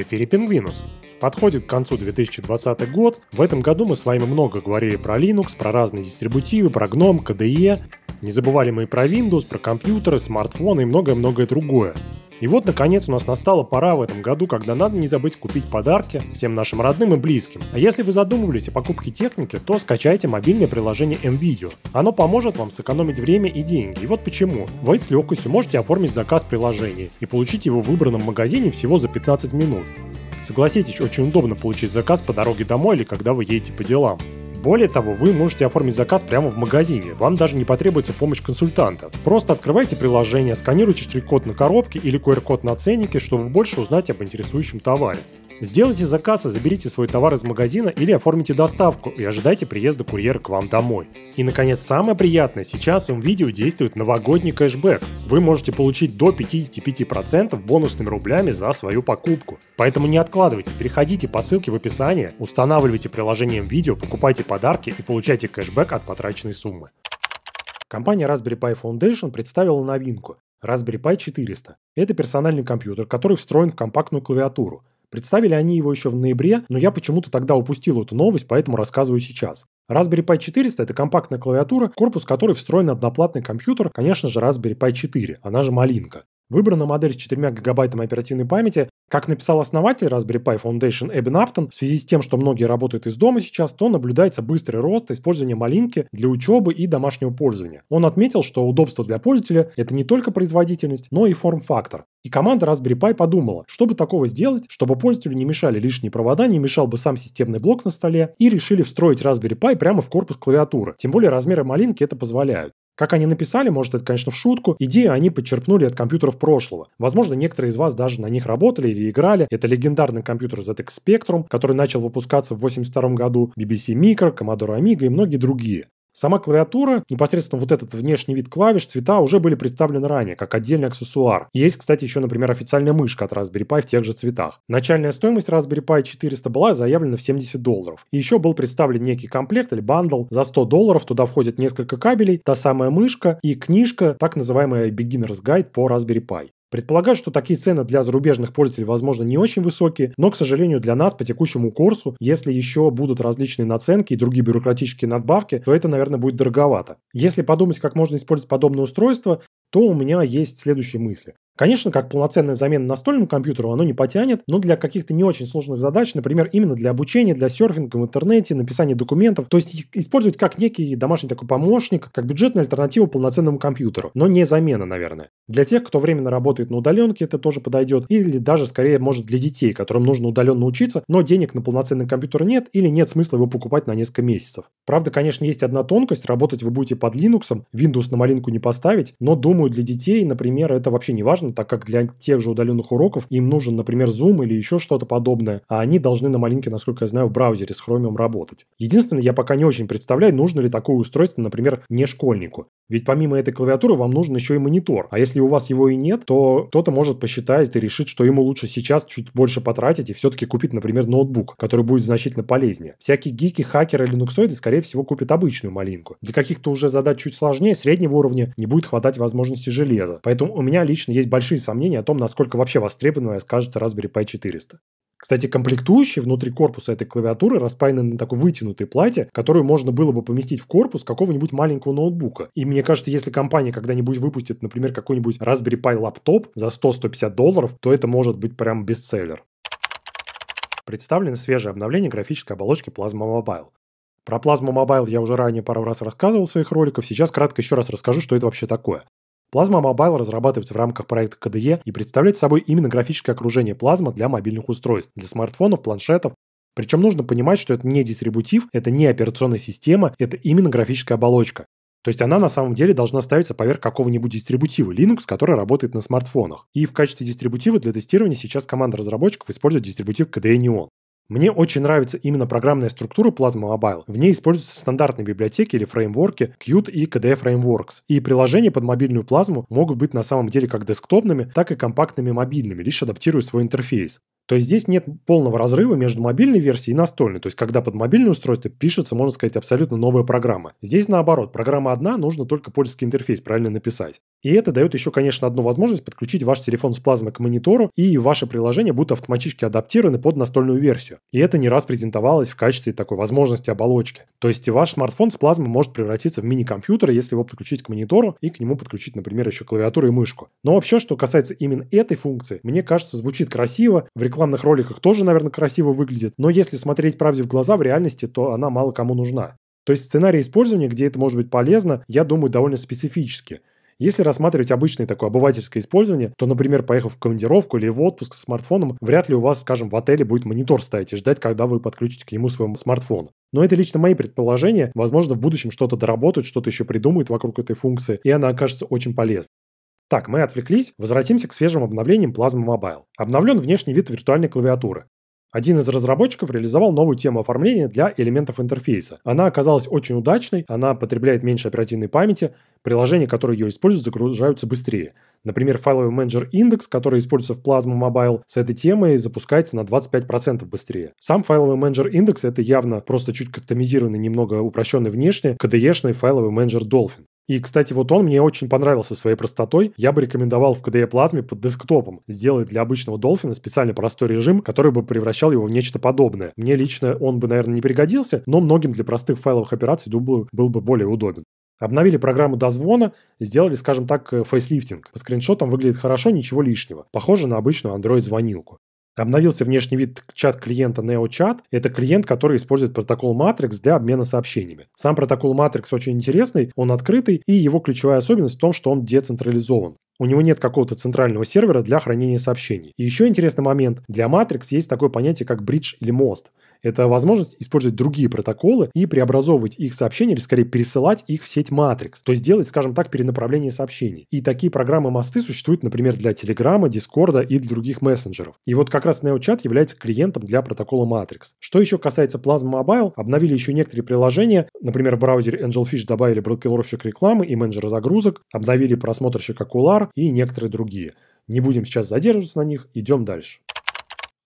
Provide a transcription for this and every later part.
в эфире Пингвинус. Подходит к концу 2020 год. В этом году мы с вами много говорили про Linux, про разные дистрибутивы, про GNOME, KDE. Не забывали мы и про Windows, про компьютеры, смартфоны и многое-многое другое. И вот, наконец, у нас настала пора в этом году, когда надо не забыть купить подарки всем нашим родным и близким. А если вы задумывались о покупке техники, то скачайте мобильное приложение MVideo. Оно поможет вам сэкономить время и деньги. И вот почему. Вы с легкостью можете оформить заказ приложения и получить его в выбранном магазине всего за 15 минут. Согласитесь, очень удобно получить заказ по дороге домой или когда вы едете по делам. Более того, вы можете оформить заказ прямо в магазине, вам даже не потребуется помощь консультанта. Просто открывайте приложение, сканируйте штрих-код на коробке или QR-код на ценнике, чтобы больше узнать об интересующем товаре. Сделайте заказ и заберите свой товар из магазина или оформите доставку и ожидайте приезда курьера к вам домой. И, наконец, самое приятное, сейчас в видео действует новогодний кэшбэк. Вы можете получить до 55% бонусными рублями за свою покупку. Поэтому не откладывайте, переходите по ссылке в описании, устанавливайте приложение видео, покупайте подарки и получайте кэшбэк от потраченной суммы. Компания Raspberry Pi Foundation представила новинку – Raspberry Pi 400. Это персональный компьютер, который встроен в компактную клавиатуру. Представили они его еще в ноябре, но я почему-то тогда упустил эту новость, поэтому рассказываю сейчас. Raspberry Pi 400 – это компактная клавиатура, корпус которой встроен одноплатный компьютер, конечно же, Raspberry Pi 4, она же малинка. Выбрана модель с 4 гигабайтами оперативной памяти. Как написал основатель Raspberry Pi Foundation Эббен Аптон, в связи с тем, что многие работают из дома сейчас, то наблюдается быстрый рост использования малинки для учебы и домашнего пользования. Он отметил, что удобство для пользователя – это не только производительность, но и форм-фактор. И команда Raspberry Pi подумала, чтобы такого сделать, чтобы пользователю не мешали лишние провода, не мешал бы сам системный блок на столе, и решили встроить Raspberry Pi прямо в корпус клавиатуры. Тем более размеры малинки это позволяют. Как они написали, может это, конечно, в шутку, идею они подчерпнули от компьютеров прошлого. Возможно, некоторые из вас даже на них работали или играли. Это легендарный компьютер ZX Spectrum, который начал выпускаться в 1982 году, BBC Micro, Commodore Amiga и многие другие. Сама клавиатура, непосредственно вот этот внешний вид клавиш, цвета уже были представлены ранее, как отдельный аксессуар. Есть, кстати, еще, например, официальная мышка от Raspberry Pi в тех же цветах. Начальная стоимость Raspberry Pi 400 была заявлена в 70 долларов. И еще был представлен некий комплект или бандл за 100 долларов, туда входят несколько кабелей, та самая мышка и книжка, так называемая Beginner's Guide по Raspberry Pi. Предполагаю, что такие цены для зарубежных пользователей, возможно, не очень высокие, но, к сожалению, для нас по текущему курсу, если еще будут различные наценки и другие бюрократические надбавки, то это, наверное, будет дороговато. Если подумать, как можно использовать подобное устройство, то у меня есть следующие мысли. Конечно, как полноценная замена настольному компьютеру оно не потянет, но для каких-то не очень сложных задач, например, именно для обучения, для серфинга в интернете, написания документов, то есть использовать как некий домашний такой помощник, как бюджетная альтернатива полноценному компьютеру, но не замена, наверное. Для тех, кто временно работает на удаленке, это тоже подойдет, или даже скорее может для детей, которым нужно удаленно учиться, но денег на полноценный компьютер нет или нет смысла его покупать на несколько месяцев. Правда, конечно, есть одна тонкость, работать вы будете под Linux, Windows на малинку не поставить, но думаю, для детей, например, это вообще не важно, сложно, так как для тех же удаленных уроков им нужен, например, Zoom или еще что-то подобное, а они должны на малинке, насколько я знаю, в браузере с Chromium работать. Единственное, я пока не очень представляю, нужно ли такое устройство, например, не школьнику. Ведь помимо этой клавиатуры вам нужен еще и монитор. А если у вас его и нет, то кто-то может посчитать и решить, что ему лучше сейчас чуть больше потратить и все-таки купить, например, ноутбук, который будет значительно полезнее. Всякие гики, хакеры, линуксоиды, скорее всего, купят обычную малинку. Для каких-то уже задач чуть сложнее, среднего уровня не будет хватать возможности железа. Поэтому у меня лично есть большие сомнения о том, насколько вообще востребованная скажется Raspberry Pi 400. Кстати, комплектующие внутри корпуса этой клавиатуры распаяны на такой вытянутой плате, которую можно было бы поместить в корпус какого-нибудь маленького ноутбука. И мне кажется, если компания когда-нибудь выпустит, например, какой-нибудь Raspberry Pi лаптоп за 100-150 долларов, то это может быть прям бестселлер. Представлено свежее обновление графической оболочки Plasma Mobile. Про Plasma Mobile я уже ранее пару раз рассказывал в своих роликах, сейчас кратко еще раз расскажу, что это вообще такое. Plasma Mobile разрабатывается в рамках проекта KDE и представляет собой именно графическое окружение плазма для мобильных устройств, для смартфонов, планшетов, причем нужно понимать, что это не дистрибутив, это не операционная система, это именно графическая оболочка. То есть она на самом деле должна ставиться поверх какого-нибудь дистрибутива Linux, который работает на смартфонах. И в качестве дистрибутива для тестирования сейчас команда разработчиков использует дистрибутив KDE Neon. Мне очень нравится именно программная структура Plasma Mobile. В ней используются стандартные библиотеки или фреймворки Qt и KDE Frameworks. И приложения под мобильную плазму могут быть на самом деле как десктопными, так и компактными мобильными, лишь адаптируя свой интерфейс то есть здесь нет полного разрыва между мобильной версией и настольной. То есть когда под мобильное устройство пишется, можно сказать, абсолютно новая программа. Здесь наоборот, программа одна, нужно только пользовательский интерфейс правильно написать. И это дает еще, конечно, одну возможность подключить ваш телефон с плазмой к монитору, и ваши приложения будут автоматически адаптированы под настольную версию. И это не раз презентовалось в качестве такой возможности оболочки. То есть ваш смартфон с плазмой может превратиться в мини-компьютер, если его подключить к монитору и к нему подключить, например, еще клавиатуру и мышку. Но вообще, что касается именно этой функции, мне кажется, звучит красиво, в рекламе рекламных роликах тоже, наверное, красиво выглядит, но если смотреть правде в глаза, в реальности, то она мало кому нужна. То есть сценарий использования, где это может быть полезно, я думаю, довольно специфически. Если рассматривать обычное такое обывательское использование, то, например, поехав в командировку или в отпуск с смартфоном, вряд ли у вас, скажем, в отеле будет монитор стоять и ждать, когда вы подключите к нему свой смартфон. Но это лично мои предположения. Возможно, в будущем что-то доработают, что-то еще придумают вокруг этой функции, и она окажется очень полезной. Так, мы отвлеклись, возвратимся к свежим обновлениям Plasma Mobile. Обновлен внешний вид виртуальной клавиатуры. Один из разработчиков реализовал новую тему оформления для элементов интерфейса. Она оказалась очень удачной, она потребляет меньше оперативной памяти, приложения, которые ее используют, загружаются быстрее. Например, файловый менеджер индекс, который используется в Plasma Mobile, с этой темой запускается на 25% быстрее. Сам файловый менеджер индекс это явно просто чуть кастомизированный, немного упрощенный внешне, KDE-шный файловый менеджер Dolphin. И, кстати, вот он мне очень понравился своей простотой. Я бы рекомендовал в KDE Plasma э под десктопом сделать для обычного Dolphin специально простой режим, который бы превращал его в нечто подобное. Мне лично он бы, наверное, не пригодился, но многим для простых файловых операций, думаю, был бы более удобен. Обновили программу до звона, сделали, скажем так, э, фейслифтинг. По скриншотам выглядит хорошо, ничего лишнего. Похоже на обычную Android-звонилку. Обновился внешний вид чат клиента NeoChat. Это клиент, который использует протокол Matrix для обмена сообщениями. Сам протокол Matrix очень интересный, он открытый, и его ключевая особенность в том, что он децентрализован. У него нет какого-то центрального сервера для хранения сообщений. И еще интересный момент. Для Matrix есть такое понятие, как бридж или мост. Это возможность использовать другие протоколы и преобразовывать их сообщения, или скорее пересылать их в сеть Матрикс, То есть делать, скажем так, перенаправление сообщений. И такие программы мосты существуют, например, для Телеграма, Дискорда и для других мессенджеров. И вот как раз NeoChat является клиентом для протокола Матрикс. Что еще касается Plasma Mobile, обновили еще некоторые приложения. Например, в браузере Angelfish добавили блокировщик рекламы и менеджер загрузок, обновили просмотрщик Акулар и некоторые другие. Не будем сейчас задерживаться на них, идем дальше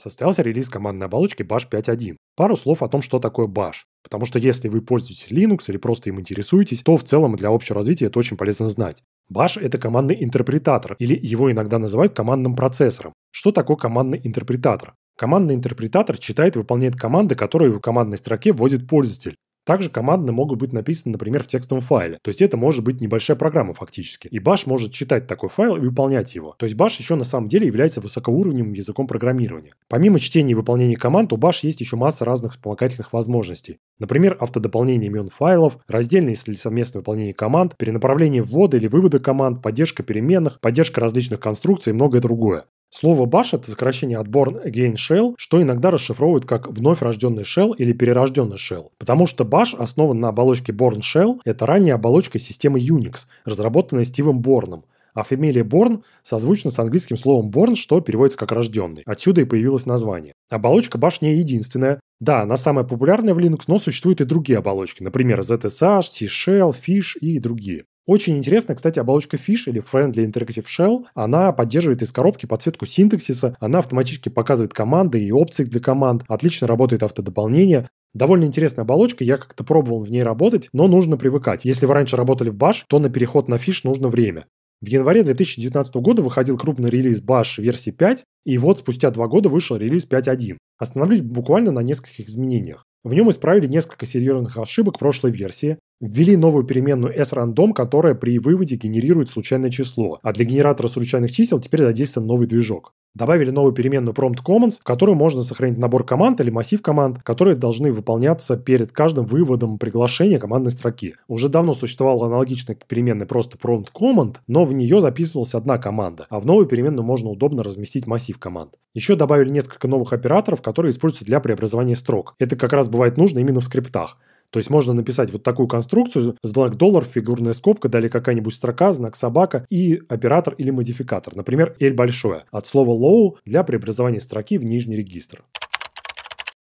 состоялся релиз командной оболочки Bash 5.1. Пару слов о том, что такое Bash. Потому что если вы пользуетесь Linux или просто им интересуетесь, то в целом для общего развития это очень полезно знать. Bash — это командный интерпретатор, или его иногда называют командным процессором. Что такое командный интерпретатор? Командный интерпретатор читает и выполняет команды, которые в командной строке вводит пользователь. Также команды могут быть написаны, например, в текстовом файле. То есть это может быть небольшая программа фактически. И Bash может читать такой файл и выполнять его. То есть Bash еще на самом деле является высокоуровневым языком программирования. Помимо чтения и выполнения команд, у Bash есть еще масса разных вспомогательных возможностей. Например, автодополнение имен файлов, раздельное или совместное выполнение команд, перенаправление ввода или вывода команд, поддержка переменных, поддержка различных конструкций и многое другое. Слово bash – это сокращение от Born Again Shell, что иногда расшифровывают как вновь рожденный Shell или перерожденный Shell, потому что bash основан на оболочке Born Shell, это ранняя оболочка системы Unix, разработанная Стивом Борном, а фамилия Борн созвучна с английским словом born, что переводится как «рожденный». Отсюда и появилось название. Оболочка Bash не единственная. Да, она самая популярная в Linux, но существуют и другие оболочки, например, ZSH, C-Shell, Fish и другие. Очень интересно, кстати, оболочка Fish или Friendly Interactive Shell, она поддерживает из коробки подсветку синтаксиса, она автоматически показывает команды и опции для команд, отлично работает автодополнение, Довольно интересная оболочка, я как-то пробовал в ней работать, но нужно привыкать. Если вы раньше работали в Bash, то на переход на Fish нужно время. В январе 2019 года выходил крупный релиз Bash версии 5, и вот спустя два года вышел релиз 5.1. Остановлюсь буквально на нескольких изменениях. В нем исправили несколько серьезных ошибок прошлой версии, Ввели новую переменную sRandom, которая при выводе генерирует случайное число, а для генератора случайных чисел теперь задействован новый движок. Добавили новую переменную prompt в которую можно сохранить набор команд или массив команд, которые должны выполняться перед каждым выводом приглашения командной строки. Уже давно существовала аналогичная переменная просто prompt_command, но в нее записывалась одна команда, а в новую переменную можно удобно разместить массив команд. Еще добавили несколько новых операторов, которые используются для преобразования строк. Это как раз бывает нужно именно в скриптах. То есть можно написать вот такую конструкцию, знак доллар, фигурная скобка, далее какая-нибудь строка, знак собака и оператор или модификатор. Например, L большое от слова low для преобразования строки в нижний регистр.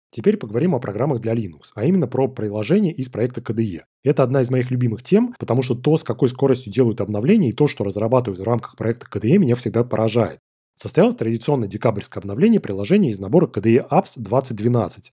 Теперь поговорим о программах для Linux, а именно про приложения из проекта KDE. Это одна из моих любимых тем, потому что то, с какой скоростью делают обновления и то, что разрабатывают в рамках проекта KDE, меня всегда поражает. Состоялось традиционное декабрьское обновление приложения из набора KDE Apps 2012.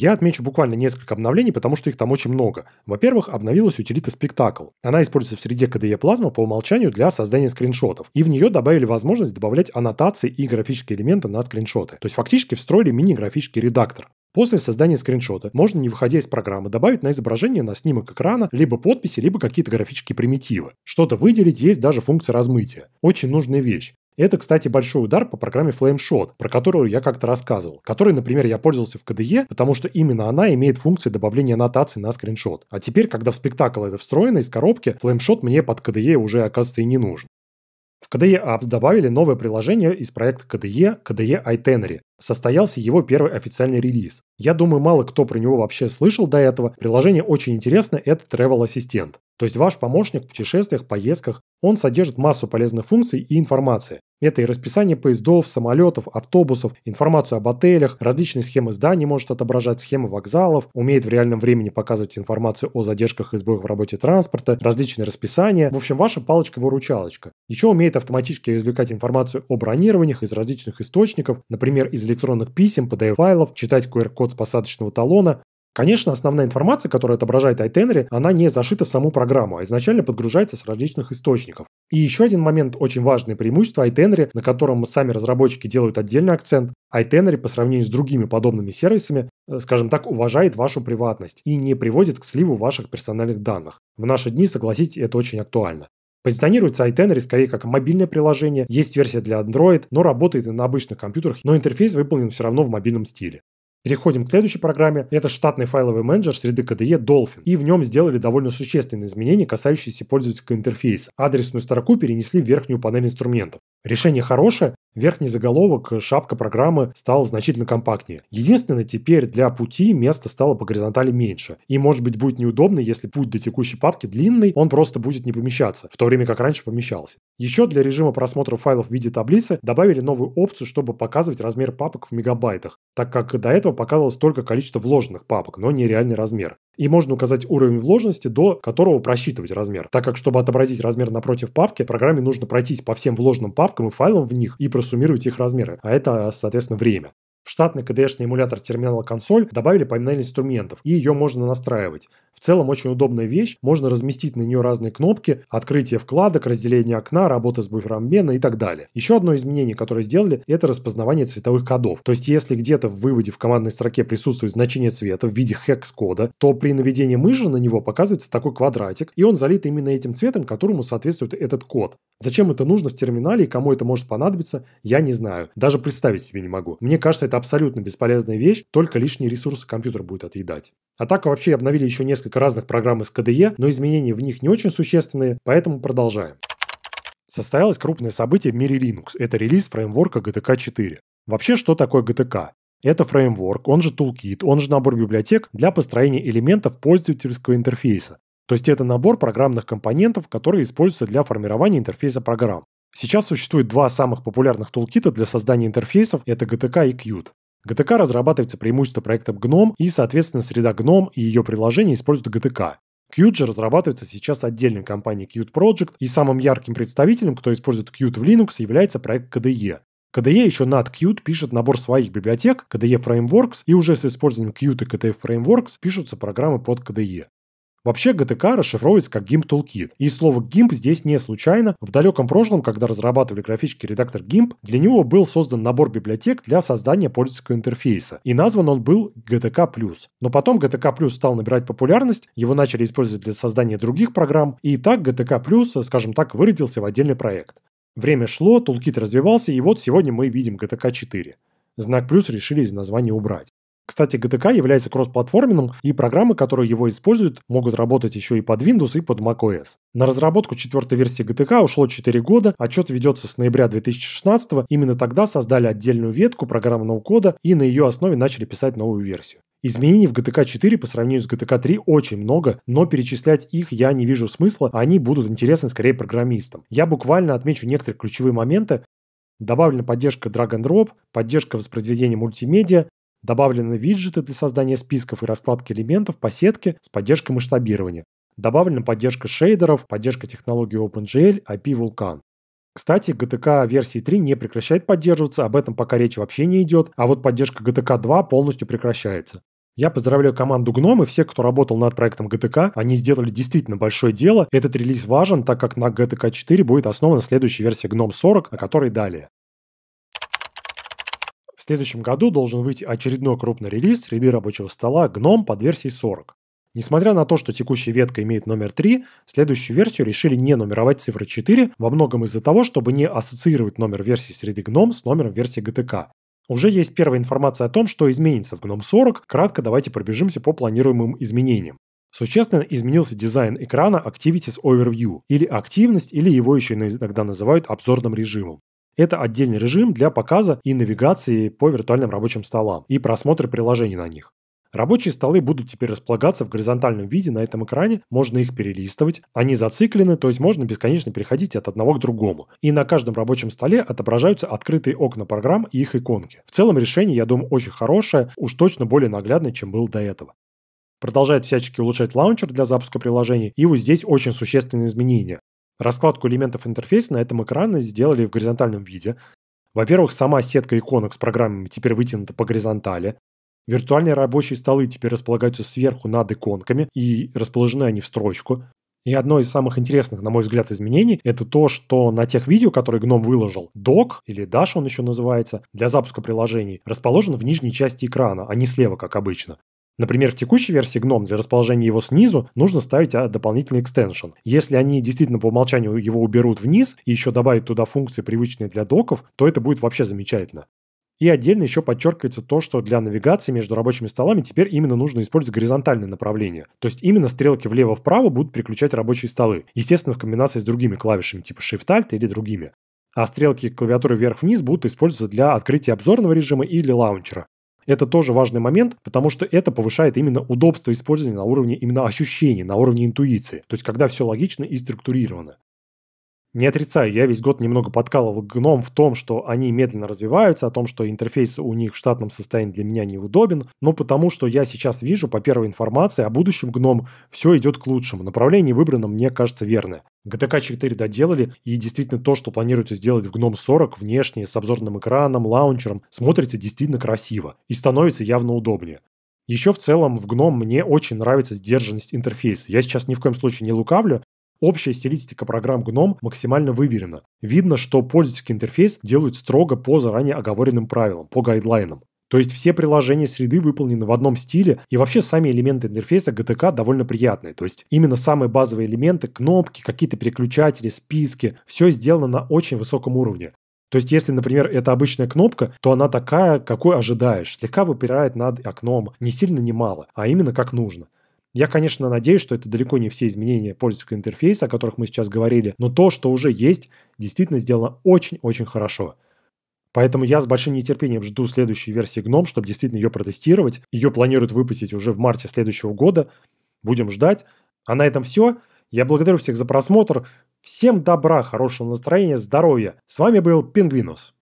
Я отмечу буквально несколько обновлений, потому что их там очень много. Во-первых, обновилась утилита спектакль. Она используется в среде KDE Plasma по умолчанию для создания скриншотов. И в нее добавили возможность добавлять аннотации и графические элементы на скриншоты. То есть фактически встроили мини-графический редактор. После создания скриншота можно, не выходя из программы, добавить на изображение на снимок экрана либо подписи, либо какие-то графические примитивы. Что-то выделить есть даже функция размытия. Очень нужная вещь. Это, кстати, большой удар по программе Flameshot, про которую я как-то рассказывал, которой, например, я пользовался в KDE, потому что именно она имеет функцию добавления аннотаций на скриншот. А теперь, когда в спектакль это встроено из коробки, Flameshot мне под KDE уже, оказывается, и не нужен. В KDE Apps добавили новое приложение из проекта KDE, KDE iTenary, состоялся его первый официальный релиз. Я думаю, мало кто про него вообще слышал до этого. Приложение очень интересно, это Travel Assistant. То есть ваш помощник в путешествиях, поездках. Он содержит массу полезных функций и информации. Это и расписание поездов, самолетов, автобусов, информацию об отелях, различные схемы зданий может отображать, схемы вокзалов, умеет в реальном времени показывать информацию о задержках и сбоях в работе транспорта, различные расписания. В общем, ваша палочка-выручалочка. Еще умеет автоматически извлекать информацию о бронированиях из различных источников, например, из электронных писем, PDF-файлов, читать QR-код с посадочного талона. Конечно, основная информация, которая отображает iTenry, она не зашита в саму программу, а изначально подгружается с различных источников. И еще один момент, очень важное преимущество iTenry, на котором сами разработчики делают отдельный акцент, iTenry по сравнению с другими подобными сервисами, э, скажем так, уважает вашу приватность и не приводит к сливу ваших персональных данных. В наши дни, согласитесь, это очень актуально. Позиционируется iTenry скорее как мобильное приложение, есть версия для Android, но работает и на обычных компьютерах, но интерфейс выполнен все равно в мобильном стиле. Переходим к следующей программе. Это штатный файловый менеджер среды KDE Dolphin. И в нем сделали довольно существенные изменения, касающиеся пользовательского интерфейса. Адресную строку перенесли в верхнюю панель инструментов. Решение хорошее, верхний заголовок, э, шапка программы стала значительно компактнее. Единственное, теперь для пути места стало по горизонтали меньше. И, может быть, будет неудобно, если путь до текущей папки длинный, он просто будет не помещаться, в то время как раньше помещался. Еще для режима просмотра файлов в виде таблицы добавили новую опцию, чтобы показывать размер папок в мегабайтах, так как до этого показывалось только количество вложенных папок, но не реальный размер и можно указать уровень вложенности, до которого просчитывать размер. Так как, чтобы отобразить размер напротив папки, программе нужно пройтись по всем вложенным папкам и файлам в них и просуммировать их размеры, а это, соответственно, время. В штатный КДшный эмулятор терминала консоль добавили панель инструментов, и ее можно настраивать. В целом очень удобная вещь, можно разместить на нее разные кнопки, открытие вкладок, разделение окна, работа с буфером обмена и так далее. Еще одно изменение, которое сделали, это распознавание цветовых кодов. То есть если где-то в выводе в командной строке присутствует значение цвета в виде хекс-кода, то при наведении мыши на него показывается такой квадратик, и он залит именно этим цветом, которому соответствует этот код. Зачем это нужно в терминале и кому это может понадобиться, я не знаю. Даже представить себе не могу. Мне кажется, это абсолютно бесполезная вещь, только лишние ресурсы компьютер будет отъедать. А так вообще обновили еще несколько несколько разных программ из КДЕ, но изменения в них не очень существенные, поэтому продолжаем. Состоялось крупное событие в мире Linux. Это релиз фреймворка GTK 4. Вообще, что такое GTK? Это фреймворк, он же toolkit, он же набор библиотек для построения элементов пользовательского интерфейса. То есть это набор программных компонентов, которые используются для формирования интерфейса программ. Сейчас существует два самых популярных тулкита для создания интерфейсов – это GTK и Qt. GTK разрабатывается преимущество проекта GNOME, и, соответственно, среда GNOME и ее приложение используют GTK. Qt же разрабатывается сейчас отдельной компанией Qt Project, и самым ярким представителем, кто использует Qt в Linux, является проект KDE. KDE еще над Qt пишет набор своих библиотек, KDE Frameworks, и уже с использованием Qt и KDE Frameworks пишутся программы под KDE. Вообще GTK расшифровывается как GIMP Toolkit, и слово GIMP здесь не случайно. В далеком прошлом, когда разрабатывали графический редактор GIMP, для него был создан набор библиотек для создания пользовательского интерфейса, и назван он был GTK+. Но потом GTK+, стал набирать популярность, его начали использовать для создания других программ, и так GTK+, скажем так, выродился в отдельный проект. Время шло, Toolkit развивался, и вот сегодня мы видим GTK 4. Знак плюс решили из названия убрать. Кстати, GTK является кроссплатформенным, и программы, которые его используют, могут работать еще и под Windows, и под macOS. На разработку четвертой версии GTK ушло 4 года, отчет ведется с ноября 2016, именно тогда создали отдельную ветку программного кода и на ее основе начали писать новую версию. Изменений в GTK 4 по сравнению с GTK 3 очень много, но перечислять их я не вижу смысла, они будут интересны скорее программистам. Я буквально отмечу некоторые ключевые моменты. Добавлена поддержка drag and drop, поддержка воспроизведения мультимедиа, Добавлены виджеты для создания списков и раскладки элементов по сетке с поддержкой масштабирования. Добавлена поддержка шейдеров, поддержка технологии OpenGL, IP Vulkan. Кстати, GTK версии 3 не прекращает поддерживаться, об этом пока речь вообще не идет, а вот поддержка GTK 2 полностью прекращается. Я поздравляю команду Гном и всех, кто работал над проектом GTK. Они сделали действительно большое дело. Этот релиз важен, так как на GTK 4 будет основана следующая версия GNOME 40, о которой далее следующем году должен выйти очередной крупный релиз среды рабочего стола GNOME под версией 40. Несмотря на то, что текущая ветка имеет номер 3, следующую версию решили не нумеровать цифры 4, во многом из-за того, чтобы не ассоциировать номер версии среды GNOME с номером версии GTK. Уже есть первая информация о том, что изменится в GNOME 40, кратко давайте пробежимся по планируемым изменениям. Существенно изменился дизайн экрана Activities Overview, или активность, или его еще иногда называют обзорным режимом. Это отдельный режим для показа и навигации по виртуальным рабочим столам и просмотра приложений на них. Рабочие столы будут теперь располагаться в горизонтальном виде на этом экране, можно их перелистывать, они зациклены, то есть можно бесконечно переходить от одного к другому. И на каждом рабочем столе отображаются открытые окна программ и их иконки. В целом решение, я думаю, очень хорошее, уж точно более наглядное, чем было до этого. Продолжает всячески улучшать лаунчер для запуска приложений, и вот здесь очень существенные изменения. Раскладку элементов интерфейса на этом экране сделали в горизонтальном виде. Во-первых, сама сетка иконок с программами теперь вытянута по горизонтали. Виртуальные рабочие столы теперь располагаются сверху над иконками и расположены они в строчку. И одно из самых интересных, на мой взгляд, изменений – это то, что на тех видео, которые Гном выложил, док, или Dash он еще называется, для запуска приложений, расположен в нижней части экрана, а не слева, как обычно. Например, в текущей версии GNOME для расположения его снизу нужно ставить а, дополнительный экстеншн. Если они действительно по умолчанию его уберут вниз и еще добавят туда функции, привычные для доков, то это будет вообще замечательно. И отдельно еще подчеркивается то, что для навигации между рабочими столами теперь именно нужно использовать горизонтальное направление. То есть именно стрелки влево-вправо будут переключать рабочие столы. Естественно, в комбинации с другими клавишами, типа Shift-Alt или другими. А стрелки клавиатуры вверх-вниз будут использоваться для открытия обзорного режима или лаунчера. Это тоже важный момент, потому что это повышает именно удобство использования на уровне именно ощущений, на уровне интуиции. То есть, когда все логично и структурировано. Не отрицаю, я весь год немного подкалывал гном в том, что они медленно развиваются, о том, что интерфейс у них в штатном состоянии для меня неудобен, но потому что я сейчас вижу по первой информации о будущем гном все идет к лучшему, направление выбрано мне кажется верное. GTK 4 доделали, и действительно то, что планируется сделать в гном 40 внешне, с обзорным экраном, лаунчером, смотрится действительно красиво и становится явно удобнее. Еще в целом в Gnome мне очень нравится сдержанность интерфейса. Я сейчас ни в коем случае не лукавлю. Общая стилистика программ GNOME максимально выверена. Видно, что пользовательский интерфейс делают строго по заранее оговоренным правилам, по гайдлайнам. То есть все приложения среды выполнены в одном стиле, и вообще сами элементы интерфейса GTK довольно приятные. То есть именно самые базовые элементы, кнопки, какие-то переключатели, списки, все сделано на очень высоком уровне. То есть, если, например, это обычная кнопка, то она такая, какой ожидаешь, слегка выпирает над окном, не сильно, не мало, а именно как нужно. Я, конечно, надеюсь, что это далеко не все изменения пользовательского интерфейса, о которых мы сейчас говорили, но то, что уже есть, действительно сделано очень-очень хорошо. Поэтому я с большим нетерпением жду следующей версии GNOME, чтобы действительно ее протестировать. Ее планируют выпустить уже в марте следующего года. Будем ждать. А на этом все. Я благодарю всех за просмотр. Всем добра, хорошего настроения, здоровья. С вами был Пингвинус.